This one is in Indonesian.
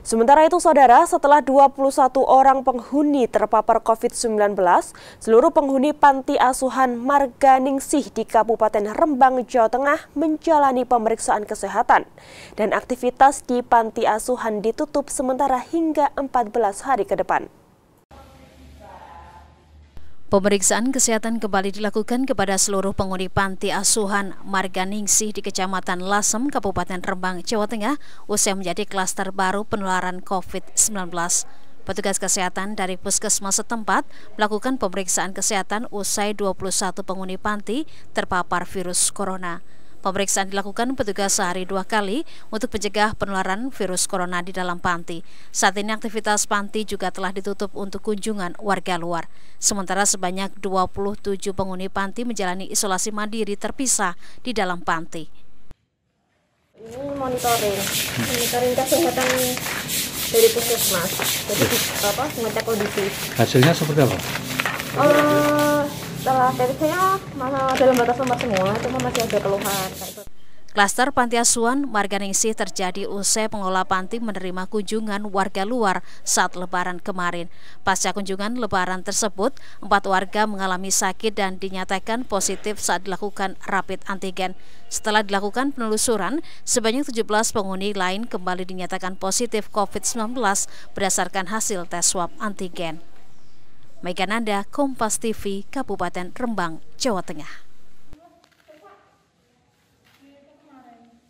Sementara itu, saudara, setelah 21 orang penghuni terpapar COVID-19, seluruh penghuni panti asuhan Marganingsih di Kabupaten Rembang, Jawa Tengah menjalani pemeriksaan kesehatan. Dan aktivitas di panti asuhan ditutup sementara hingga 14 hari ke depan. Pemeriksaan kesehatan kembali dilakukan kepada seluruh penghuni panti asuhan Marganingsih di Kecamatan Lasem, Kabupaten Rembang, Jawa Tengah, usai menjadi klaster baru penularan COVID-19. Petugas kesehatan dari puskesmas setempat melakukan pemeriksaan kesehatan usai 21 penghuni panti terpapar virus corona. Pemeriksaan dilakukan petugas sehari dua kali untuk mencegah penularan virus corona di dalam panti. Saat ini aktivitas panti juga telah ditutup untuk kunjungan warga luar. Sementara sebanyak 27 penghuni panti menjalani isolasi mandiri terpisah di dalam panti. Ini monitoring, monitoring kesehatan dari puskesmas, jadi iya. apa, mengecek kondisi. Hasilnya seperti apa? Oh, setelah saya masalah dalam batas nomor semua cuma masih ada keluhan Klaster Panti Asuhan Marganingsih terjadi usai pengelola panti menerima kunjungan warga luar saat lebaran kemarin. Pasca kunjungan lebaran tersebut, empat warga mengalami sakit dan dinyatakan positif saat dilakukan rapid antigen. Setelah dilakukan penelusuran, sebanyak 17 penghuni lain kembali dinyatakan positif COVID-19 berdasarkan hasil tes swab antigen. Megananda, Kompas TV, Kabupaten Rembang, Jawa Tengah.